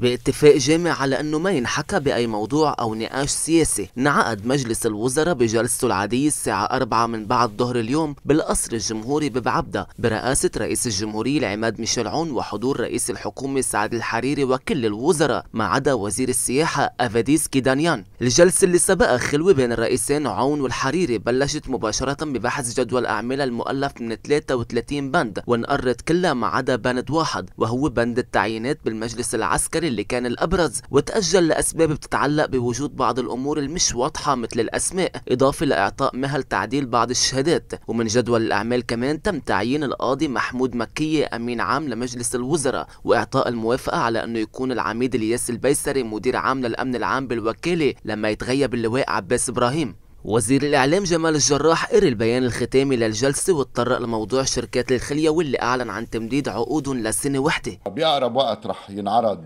باتفاق جامع على أنه ما ينحكى بأي موضوع أو نقاش سياسي انعقد مجلس الوزراء بجلسته العادية الساعة 4 من بعد ظهر اليوم بالقصر الجمهوري ببعبدة برئاسة رئيس الجمهورية العماد ميشيل عون وحضور رئيس الحكومة سعد الحريري وكل الوزراء ما عدا وزير السياحة أفاديس كيدانيان الجلسة اللي سبقها خلوة بين الرئيسين عون والحريري بلشت مباشرة ببحث جدول أعمال المؤلف من 33 بند وانقرت كلها ما عدا بند واحد وهو بند التعيينات بالمجلس العسكري اللي كان الأبرز وتأجل لأسباب بتتعلق بوجود بعض الأمور المش واضحة مثل الأسماء إضافة لإعطاء مهل تعديل بعض الشهادات ومن جدول الأعمال كمان تم تعيين القاضي محمود مكية أمين عام لمجلس الوزراء وإعطاء الموافقة على أنه يكون العميد الياس البيسري مدير عام للأمن العام بالوكالة لما يتغيب اللواء عباس إبراهيم وزير الإعلام جمال الجراح قري البيان الختامي للجلسة واتطرق لموضوع شركات الخلية واللي أعلن عن تمديد عقود لسنة وحدة بأقرب وقت رح ينعرض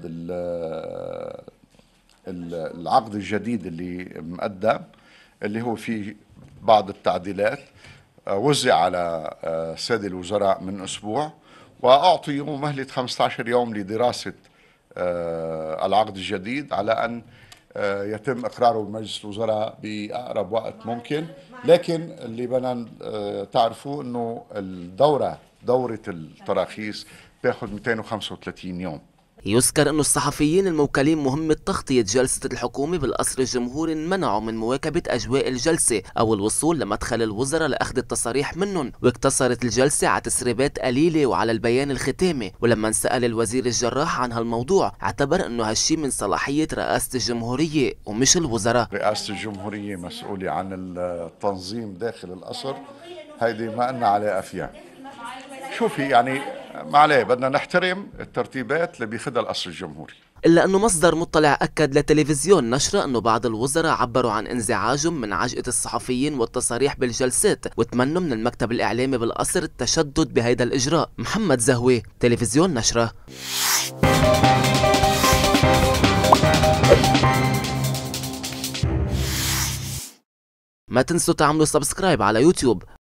العقد الجديد اللي مقدم اللي هو فيه بعض التعديلات آه، وزع على سادة الوزراء من أسبوع وأعطي مهلة 15 يوم لدراسة آه، العقد الجديد على أن آه، يتم اقراره بمجلس الوزراء باقرب وقت ممكن لكن اللي بدنا آه، تعرفوا انه الدوره دوره التراخيص بياخذ 235 يوم يذكر أن الصحفيين الموكلين مهمة تغطية جلسة الحكومة بالقصر الجمهوري انمنعوا من مواكبة أجواء الجلسة أو الوصول لمدخل الوزراء لأخذ التصاريح منهم واقتصرت الجلسة على تسريبات قليلة وعلى البيان الختامي ولما سأل الوزير الجراح عن هالموضوع اعتبر أنه هالشي من صلاحية رئاسة الجمهورية ومش الوزراء رئاسة الجمهورية مسؤولة عن التنظيم داخل القصر هيدي ما لنا علاقة فيها شوفي يعني ما عليه بدنا نحترم الترتيبات اللي بيخدها الأصل الجمهوري إلا أنه مصدر مطلع أكد لتلفزيون نشرة أنه بعض الوزراء عبروا عن انزعاجهم من عجقة الصحفيين والتصاريح بالجلسات وتمنوا من المكتب الإعلامي بالقصر التشدد بهيدا الإجراء محمد زهوي تلفزيون نشرة ما تنسوا تعملوا سبسكرايب على يوتيوب